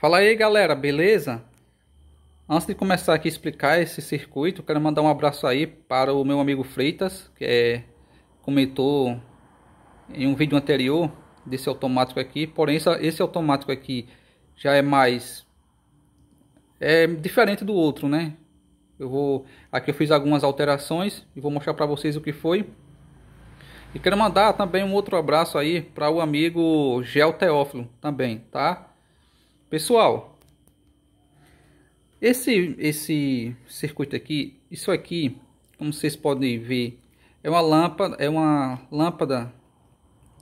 Fala aí galera, beleza? Antes de começar aqui a explicar esse circuito, quero mandar um abraço aí para o meu amigo Freitas, que é, comentou em um vídeo anterior desse automático aqui, porém esse, automático aqui já é mais é diferente do outro, né? Eu vou aqui eu fiz algumas alterações e vou mostrar para vocês o que foi. E quero mandar também um outro abraço aí para o amigo Gel Teófilo também, tá? Pessoal, esse, esse circuito aqui, isso aqui, como vocês podem ver, é uma lâmpada, é uma lâmpada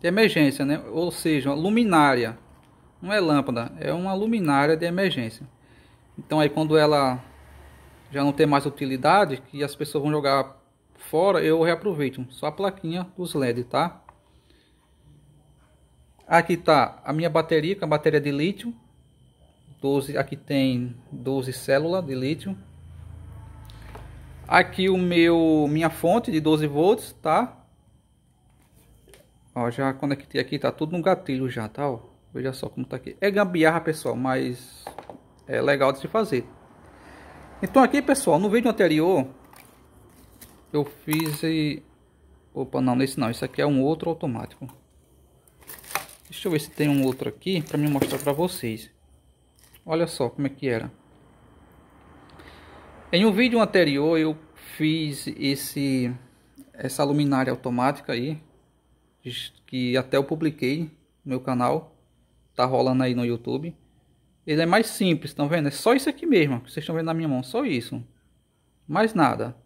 de emergência, né? Ou seja, uma luminária. Não é lâmpada, é uma luminária de emergência. Então aí quando ela já não tem mais utilidade, que as pessoas vão jogar fora, eu reaproveito. Só a plaquinha dos LED, tá? Aqui tá a minha bateria, que é a bateria de lítio. 12, aqui tem 12 células de lítio. Aqui o meu minha fonte de 12 volts, tá? Ó, já conectei aqui, tá tudo no gatilho já, tá? Ó, veja só como tá aqui. É gambiarra, pessoal, mas é legal de se fazer. Então aqui, pessoal, no vídeo anterior eu fiz Opa, não, nesse não. Isso aqui é um outro automático. Deixa eu ver se tem um outro aqui para me mostrar para vocês. Olha só como é que era. Em um vídeo anterior eu fiz esse essa luminária automática aí que até eu publiquei no meu canal, tá rolando aí no YouTube. Ele é mais simples, estão vendo? É só isso aqui mesmo, que vocês estão vendo na minha mão, só isso. Mais nada.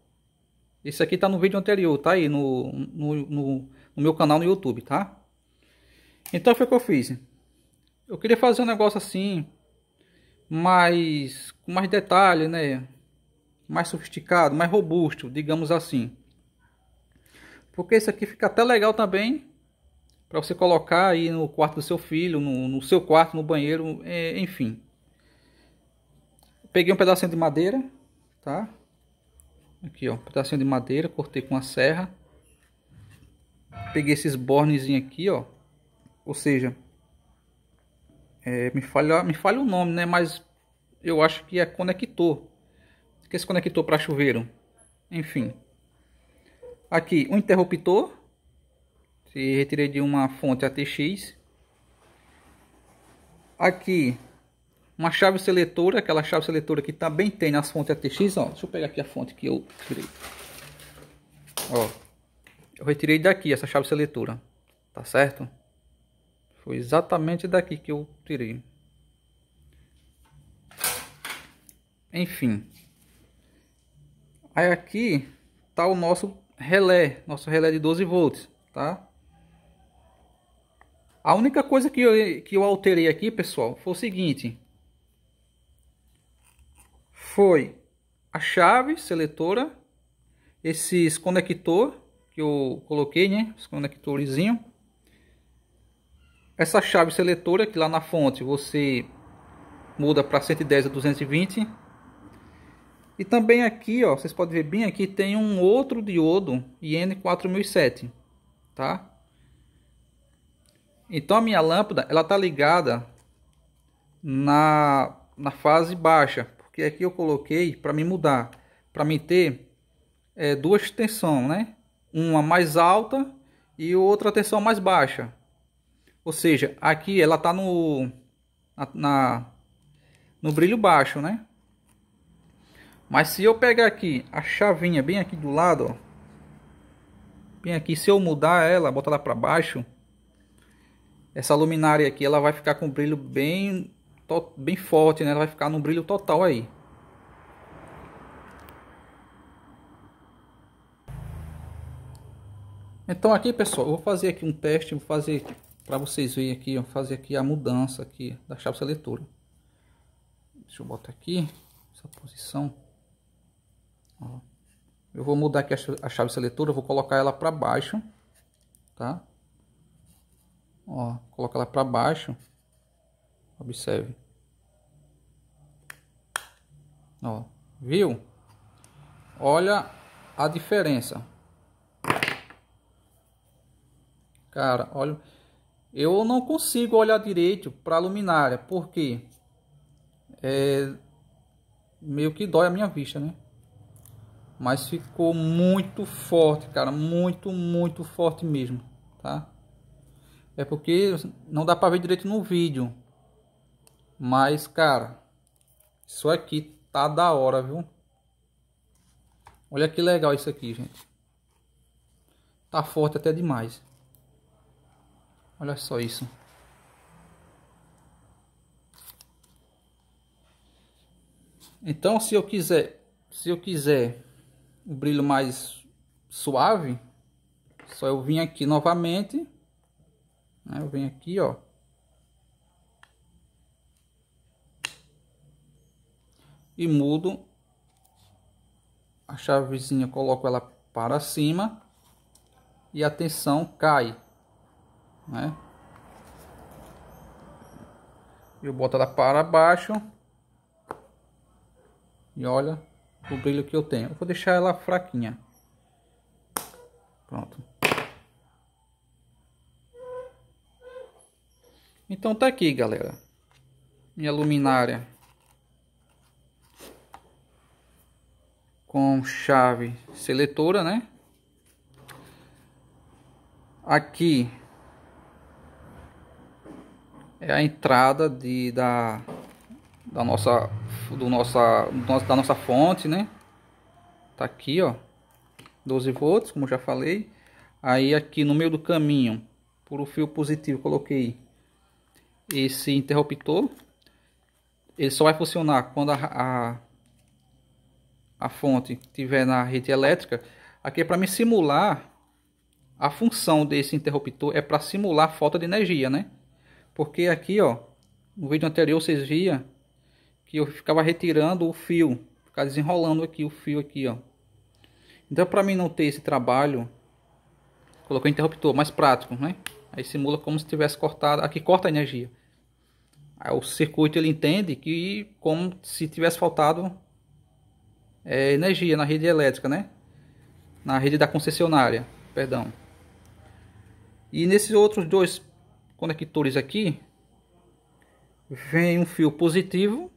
Esse aqui tá no vídeo anterior, tá aí no, no, no, no meu canal no YouTube, tá? Então foi o é que eu fiz. Eu queria fazer um negócio assim, mais com mais detalhe, né? Mais sofisticado, mais robusto, digamos assim. Porque isso aqui fica até legal também para você colocar aí no quarto do seu filho, no, no seu quarto, no banheiro, é, enfim. Peguei um pedacinho de madeira, tá? Aqui, ó, um pedacinho de madeira, cortei com a serra. Peguei esses bornezinhos aqui, ó. Ou seja, é, me, falha, me falha o nome, né? Mas eu acho que é conector. Que é esse conector para chuveiro. Enfim. Aqui, um interruptor. Se retirei de uma fonte ATX. Aqui, uma chave seletora. Aquela chave seletora que também tem nas fontes ATX. Ó, deixa eu pegar aqui a fonte que eu tirei. Ó, eu retirei daqui essa chave seletora. Tá certo? Foi exatamente daqui que eu tirei. Enfim. Aí aqui tá o nosso relé, nosso relé de 12 volts, tá? A única coisa que eu, que eu alterei aqui, pessoal, foi o seguinte. Foi a chave seletora, esses conector que eu coloquei, né? Os essa chave seletora aqui lá na fonte você muda para 110 a 220. E também aqui, ó, vocês podem ver bem aqui, tem um outro diodo IN4007, tá? Então a minha lâmpada, ela tá ligada na, na fase baixa, porque aqui eu coloquei para me mudar, para me ter é, duas tensões, né? Uma mais alta e outra tensão mais baixa. Ou seja, aqui ela está no, na, no brilho baixo, né? Mas se eu pegar aqui a chavinha bem aqui do lado, ó, bem aqui, se eu mudar ela, botar ela para baixo, essa luminária aqui ela vai ficar com um brilho bem, bem forte, né? Ela vai ficar num brilho total aí. Então aqui pessoal, eu vou fazer aqui um teste, vou fazer para vocês verem aqui, eu fazer aqui a mudança aqui da chave seletora. Deixa eu botar aqui essa posição. Ó. Eu vou mudar aqui a chave seletora, vou colocar ela para baixo, tá? Ó, coloca ela para baixo. Observe. Ó, viu? Olha a diferença. Cara, olha eu não consigo olhar direito para a luminária, porque é, meio que dói a minha vista, né? Mas ficou muito forte, cara, muito, muito forte mesmo, tá? É porque não dá para ver direito no vídeo. Mas, cara, isso aqui tá da hora, viu? Olha que legal isso aqui, gente. Tá forte até demais. Olha só isso. Então, se eu quiser, se eu quiser o um brilho mais suave, só eu vim aqui novamente, né? Eu venho aqui, ó. E mudo a chavezinha, coloco ela para cima e a tensão cai né? Eu boto ela tá para baixo. E olha o brilho que eu tenho. Eu vou deixar ela fraquinha. Pronto. Então tá aqui, galera. Minha luminária. Com chave seletora, né? Aqui é a entrada de, da, da nossa do nossa da nossa fonte né tá aqui ó 12 volts como já falei aí aqui no meio do caminho por o fio positivo coloquei esse interruptor ele só vai funcionar quando a, a, a fonte tiver na rede elétrica aqui é para me simular a função desse interruptor é para simular falta de energia né porque aqui, ó, no vídeo anterior vocês via que eu ficava retirando o fio, ficava desenrolando aqui o fio aqui, ó. Então, para mim não ter esse trabalho, coloquei um interruptor mais prático, né? Aí simula como se tivesse cortado, aqui corta a energia. Aí o circuito ele entende que como se tivesse faltado é, energia na rede elétrica, né? Na rede da concessionária, perdão. E nesses outros dois conectores aqui, vem um fio positivo,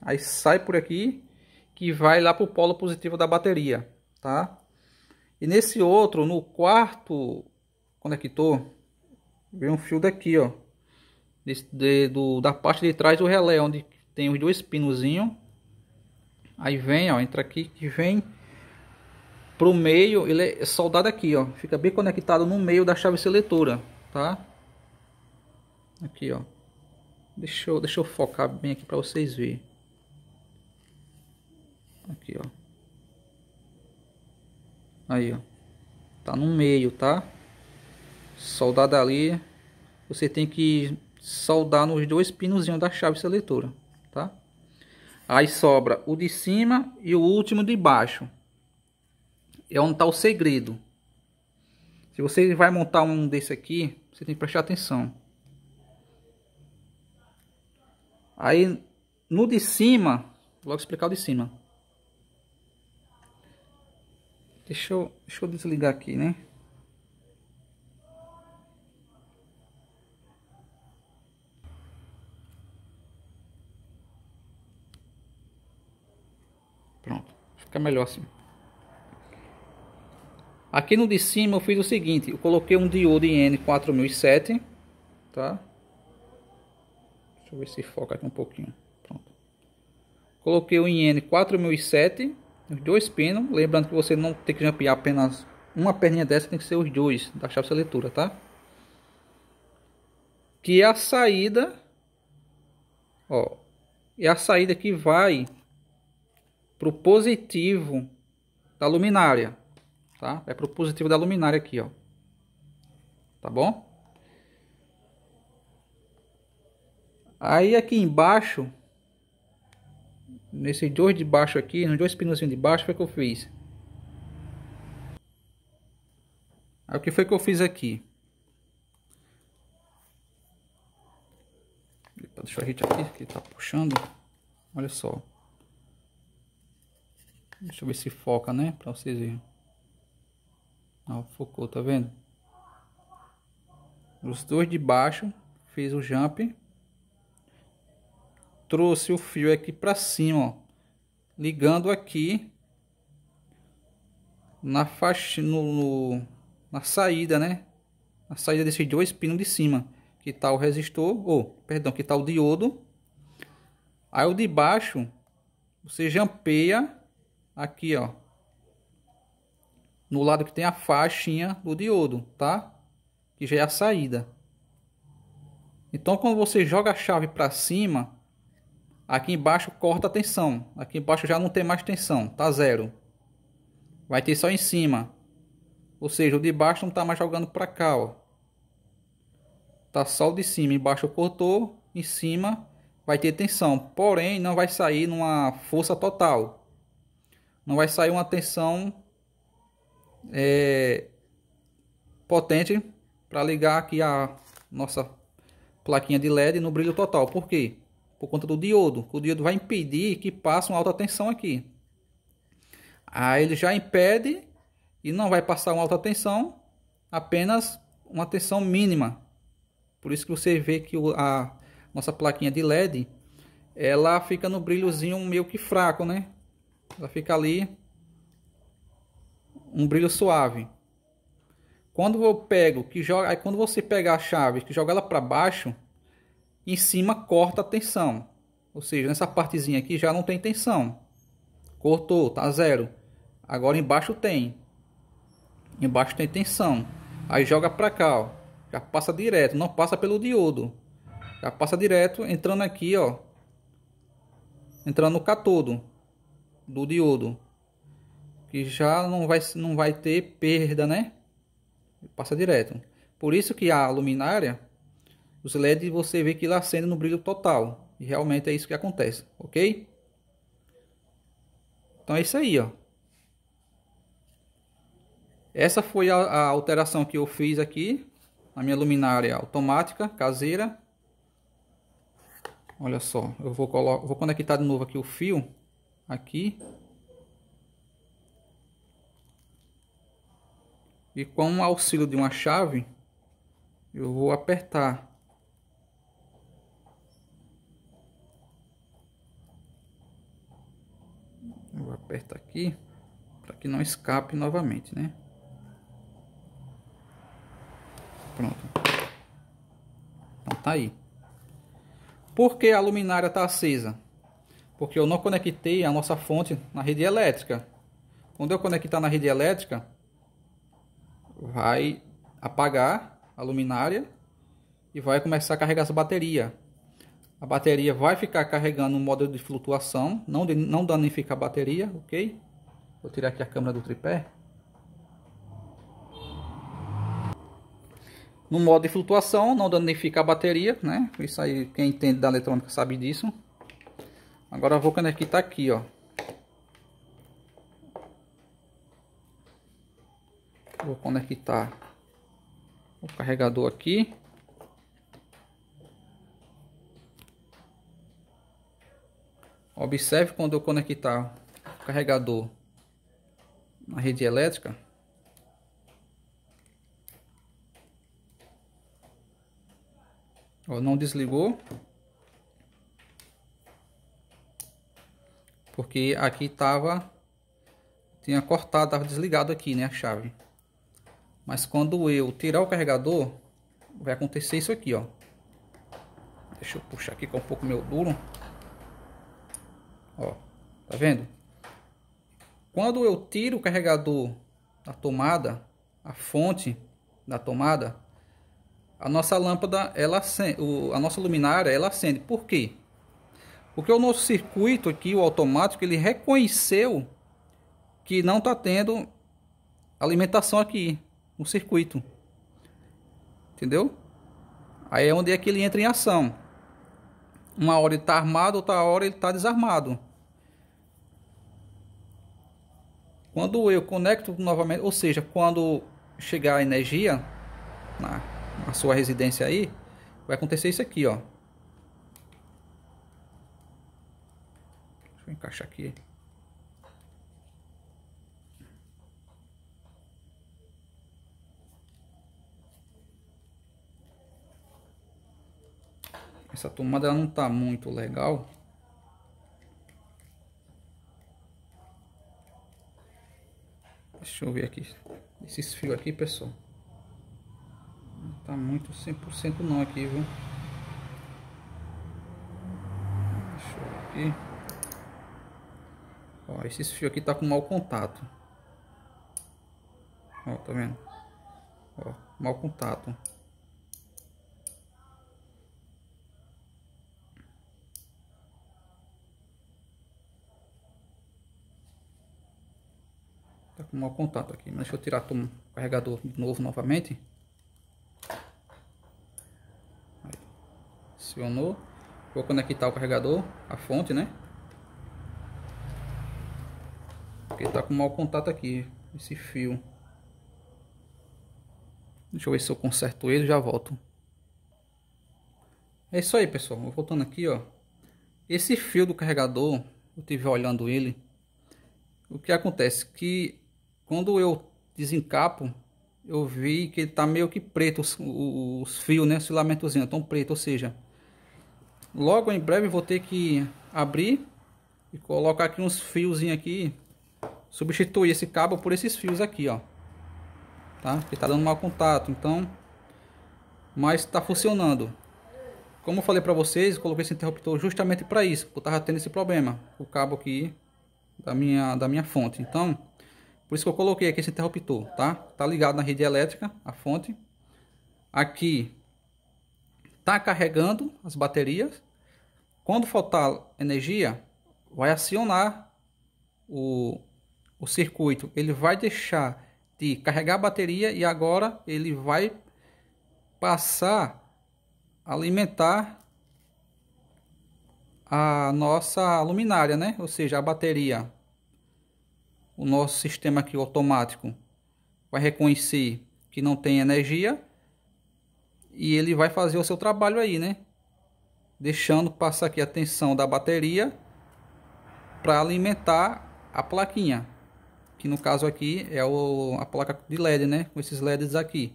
aí sai por aqui, que vai lá para o polo positivo da bateria, tá? E nesse outro, no quarto conector, vem um fio daqui, ó, desse, de, do, da parte de trás do relé, onde tem os dois pinozinhos, aí vem, ó, entra aqui, que vem para o meio, ele é soldado aqui, ó, fica bem conectado no meio da chave seletora, tá? Aqui, ó. Deixa eu, deixa eu focar bem aqui para vocês verem. Aqui, ó. Aí, ó. Tá no meio, tá? Soldado ali, Você tem que soldar nos dois pinozinhos da chave seletora, tá? Aí sobra o de cima e o último de baixo. É onde tá o segredo. Se você vai montar um desse aqui, você tem que prestar atenção. Aí no de cima, logo explicar o de cima. Deixa eu, deixa eu desligar aqui, né? Pronto, fica melhor assim. Aqui no de cima eu fiz o seguinte, eu coloquei um diodo IN4007, tá? Deixa eu ver se foca aqui um pouquinho. Pronto. Coloquei o IN 4007, os dois pinos. Lembrando que você não tem que jampiar apenas uma perninha dessa, tem que ser os dois da chave seletora, tá? Que é a saída, ó, é a saída que vai pro positivo da luminária, tá? É pro positivo da luminária aqui, ó. Tá bom? Aí aqui embaixo, nesses dois de baixo aqui, nos dois pinozinhos de baixo, foi que eu fiz. Aí o que foi que eu fiz aqui? Deixa eu aqui, que tá puxando. Olha só. Deixa eu ver se foca, né? Pra vocês verem. Não, focou, tá vendo? Os dois de baixo, fiz o jump trouxe o fio aqui para cima, ó, ligando aqui na faixa, no, no, na saída, né? Na saída desses dois pinos de cima, que tá o resistor, ou, oh, perdão, que tá o diodo. Aí o de baixo, você jampeia aqui, ó, no lado que tem a faixinha do diodo, tá? Que já é a saída. Então, quando você joga a chave para cima, Aqui embaixo corta a tensão. Aqui embaixo já não tem mais tensão, tá zero. Vai ter só em cima. Ou seja, o de baixo não está mais jogando para cá, ó. Tá só o de cima, embaixo cortou, em cima vai ter tensão. Porém, não vai sair numa força total. Não vai sair uma tensão é, potente para ligar aqui a nossa plaquinha de LED no brilho total. Por quê? por conta do diodo. O diodo vai impedir que passe uma alta tensão aqui. Aí ele já impede e não vai passar uma alta tensão, apenas uma tensão mínima. Por isso que você vê que a nossa plaquinha de LED, ela fica no brilhozinho meio que fraco, né? Ela fica ali um brilho suave. Quando eu pego que joga, aí quando você pegar a chave que joga ela para baixo, em cima corta a tensão. Ou seja, nessa partezinha aqui já não tem tensão. Cortou, tá zero. Agora embaixo tem. Embaixo tem tensão. Aí joga para cá, ó. Já passa direto, não passa pelo diodo. Já passa direto, entrando aqui, ó. Entrando no catodo do diodo. Que já não vai, não vai ter perda, né? Passa direto. Por isso que a luminária os LEDs você vê que ele acende no brilho total. E realmente é isso que acontece, ok? Então é isso aí, ó. Essa foi a, a alteração que eu fiz aqui. na minha luminária automática, caseira. Olha só, eu vou, colo vou conectar de novo aqui o fio. Aqui. E com o auxílio de uma chave, eu vou apertar aperta aqui para que não escape novamente, né? Pronto. Então tá aí. Por que a luminária está acesa? Porque eu não conectei a nossa fonte na rede elétrica. Quando eu conectar na rede elétrica, vai apagar a luminária e vai começar a carregar essa bateria. A bateria vai ficar carregando no modo de flutuação, não, de, não danifica a bateria, ok? Vou tirar aqui a câmera do tripé. No modo de flutuação, não danifica a bateria, né? Isso aí, quem entende da eletrônica sabe disso. Agora vou conectar aqui, ó. Vou conectar o carregador aqui. Observe quando eu conectar o carregador na rede elétrica. Ó, não desligou. Porque aqui estava... Tinha cortado, estava desligado aqui, né? A chave. Mas quando eu tirar o carregador, vai acontecer isso aqui, ó. Deixa eu puxar aqui que é um pouco meu duro. Ó, tá vendo? Quando eu tiro o carregador da tomada, a fonte da tomada, a nossa lâmpada, ela acende, a nossa luminária, ela acende. Por quê? Porque o nosso circuito aqui, o automático, ele reconheceu que não está tendo alimentação aqui no circuito. Entendeu? Aí é onde é que ele entra em ação. Uma hora ele está armado, outra hora ele está desarmado. Quando eu conecto novamente, ou seja, quando chegar a energia na, na sua residência aí, vai acontecer isso aqui, ó. Deixa eu encaixar aqui. Essa tomada ela não tá muito legal. Deixa eu ver aqui. Esses fios aqui, pessoal. Não tá muito 100% não aqui, viu? Deixa eu ver aqui. Ó, esses fios aqui tá com mau contato. Ó, tá vendo? Ó, mau contato. com mau contato aqui. Mas deixa eu tirar o carregador de novo novamente. Aí. Acionou. Vou conectar o carregador, a fonte, né? Porque tá com mau contato aqui, esse fio. Deixa eu ver se eu conserto ele e já volto. É isso aí, pessoal. Voltando aqui, ó. Esse fio do carregador, eu tive olhando ele. O que acontece? Que quando eu desencapo, eu vi que ele tá meio que preto, os, os fios, né? Os filamentozinhos estão é preto, ou seja, logo em breve vou ter que abrir e colocar aqui uns fiozinhos aqui. Substituir esse cabo por esses fios aqui, ó. Tá? Que tá dando mau contato, então... Mas tá funcionando. Como eu falei pra vocês, coloquei esse interruptor justamente para isso. Porque eu tava tendo esse problema. O cabo aqui da minha, da minha fonte. Então... Por isso que eu coloquei aqui esse interruptor, tá? Tá ligado na rede elétrica, a fonte. Aqui tá carregando as baterias. Quando faltar energia, vai acionar o, o circuito. Ele vai deixar de carregar a bateria e agora ele vai passar a alimentar a nossa luminária, né? Ou seja, a bateria o nosso sistema aqui automático vai reconhecer que não tem energia e ele vai fazer o seu trabalho aí, né? Deixando passar aqui a tensão da bateria para alimentar a plaquinha, que no caso aqui é o, a placa de LED, né? Com esses LEDs aqui.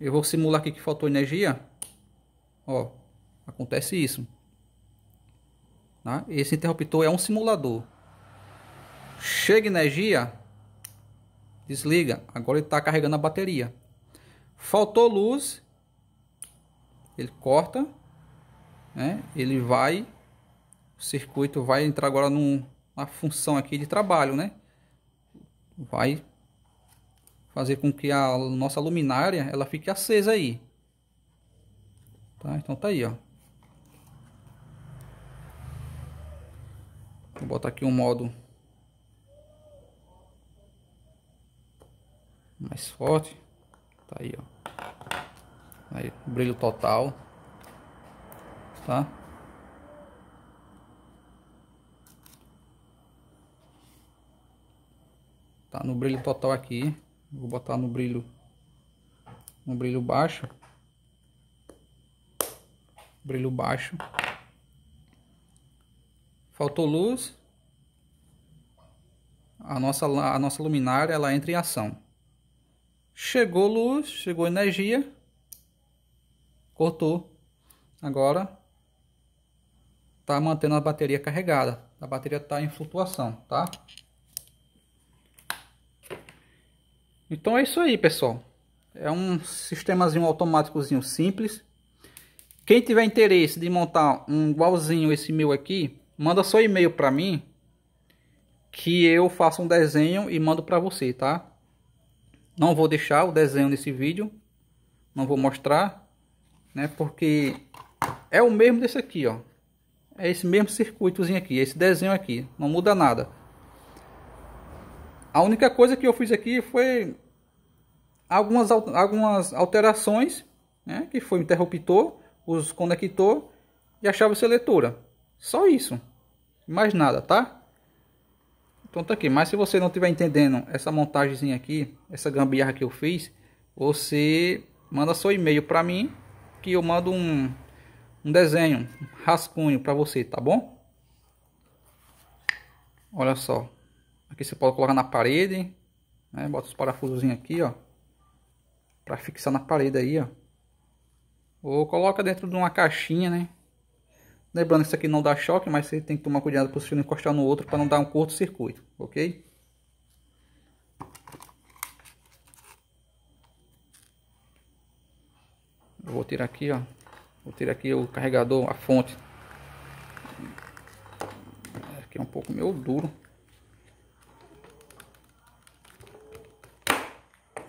Eu vou simular aqui que faltou energia. Ó, acontece isso. Tá? Esse interruptor é um simulador. Chega energia, desliga. Agora ele está carregando a bateria. Faltou luz, ele corta, né? ele vai, o circuito vai entrar agora numa função aqui de trabalho, né? Vai fazer com que a nossa luminária ela fique acesa aí. Tá? Então tá aí, ó. Vou botar aqui um modo mais forte. Tá aí, ó. Aí, brilho total. Tá? Tá no brilho total aqui. Vou botar no brilho no brilho baixo. Brilho baixo. Faltou luz. A nossa a nossa luminária ela entra em ação. Chegou luz, chegou energia. Cortou. Agora tá mantendo a bateria carregada. A bateria tá em flutuação, tá? Então é isso aí, pessoal. É um sistemazinho automáticozinho simples. Quem tiver interesse de montar um igualzinho esse meu aqui, manda só e-mail para mim que eu faço um desenho e mando para você, tá? Não vou deixar o desenho nesse vídeo. Não vou mostrar, né? Porque é o mesmo desse aqui, ó. É esse mesmo circuitozinho aqui, esse desenho aqui. Não muda nada. A única coisa que eu fiz aqui foi algumas, algumas alterações, né? Que foi o interruptor, os conector e a chave seletora. Só isso. Mais nada, tá? Então tá aqui, mas se você não estiver entendendo essa montagemzinha aqui, essa gambiarra que eu fiz, você manda seu e-mail para mim que eu mando um, um desenho, um rascunho para você, tá bom? Olha só, aqui você pode colocar na parede, né? Bota os parafusos aqui, ó, para fixar na parede aí, ó. Ou coloca dentro de uma caixinha, né? Lembrando que isso aqui não dá choque, mas você tem que tomar cuidado para o fio encostar no outro para não dar um curto-circuito, ok? Eu vou tirar aqui, ó. Vou tirar aqui o carregador, a fonte. É, aqui é um pouco meio duro.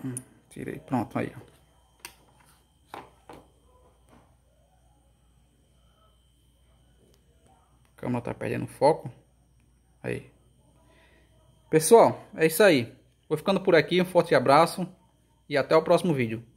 Hum, tirei, pronto, aí, ó. câmera tá perdendo foco. Aí. Pessoal, é isso aí. Vou ficando por aqui, um forte abraço e até o próximo vídeo.